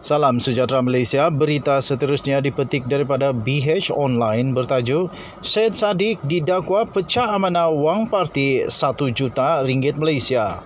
Salam sejahtera Malaysia. Berita seterusnya dipetik daripada BH Online bertajuk Syed Saddiq didakwa pecah amanah wang parti 1 juta ringgit Malaysia.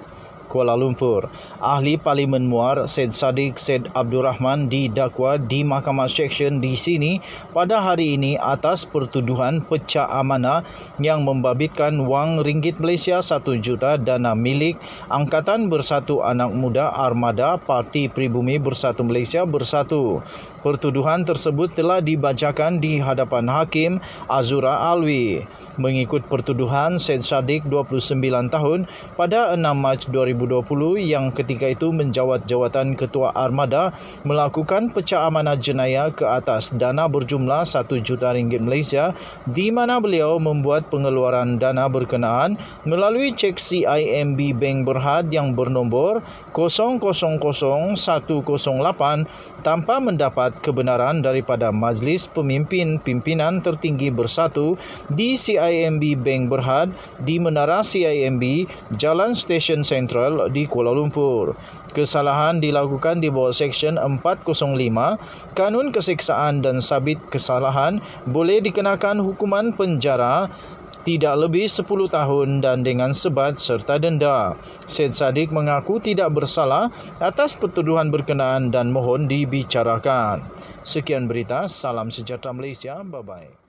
Kuala Lumpur. Ahli Parlimen Muar Said Sadiq Said Abdul Rahman didakwa di Mahkamah Seksyen di sini pada hari ini atas pertuduhan pecah amanah yang membabitkan wang ringgit Malaysia 1 juta dana milik Angkatan Bersatu Anak Muda Armada Parti Pribumi Bersatu Malaysia Bersatu. Pertuduhan tersebut telah dibacakan di hadapan Hakim Azura Alwi. Mengikut pertuduhan Said Sadiq 29 tahun pada 6 Mac 2020 yang ketika itu menjawat jawatan Ketua Armada melakukan pecah amanah jenayah ke atas dana berjumlah 1 juta ringgit Malaysia di mana beliau membuat pengeluaran dana berkenaan melalui cek CIMB Bank Berhad yang bernombor 000108 tanpa mendapat kebenaran daripada Majlis Pemimpin Pimpinan Tertinggi Bersatu di CIMB Bank Berhad di Menara CIMB Jalan Stesen Sentral Hotel di Kuala Lumpur. Kesalahan dilakukan di bawah Seksyen 405 Kanun Keseksaan dan Sabit Kesalahan boleh dikenakan hukuman penjara tidak lebih 10 tahun dan dengan sebat serta denda. Syed Sadiq mengaku tidak bersalah atas pertuduhan berkenaan dan mohon dibicarakan. Sekian berita, salam sejahtera Malaysia, bye-bye.